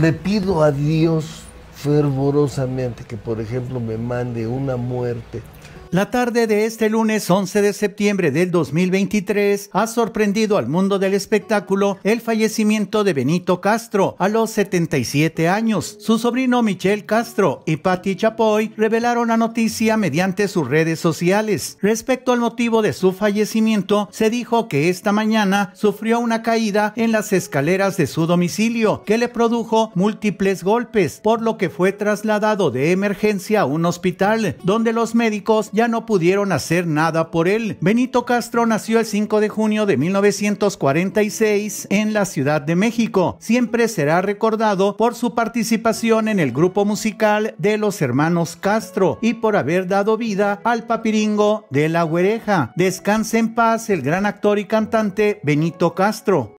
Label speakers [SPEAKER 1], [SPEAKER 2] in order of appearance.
[SPEAKER 1] le pido a Dios fervorosamente que, por ejemplo, me mande una
[SPEAKER 2] muerte la tarde de este lunes 11 de septiembre del 2023 ha sorprendido al mundo del espectáculo el fallecimiento de Benito Castro a los 77 años. Su sobrino Michel Castro y Patti Chapoy revelaron la noticia mediante sus redes sociales. Respecto al motivo de su fallecimiento, se dijo que esta mañana sufrió una caída en las escaleras de su domicilio que le produjo múltiples golpes, por lo que fue trasladado de emergencia a un hospital, donde los médicos ya no pudieron hacer nada por él. Benito Castro nació el 5 de junio de 1946 en la Ciudad de México. Siempre será recordado por su participación en el grupo musical de los hermanos Castro y por haber dado vida al papiringo de la huereja. Descanse en paz el gran actor y cantante Benito Castro.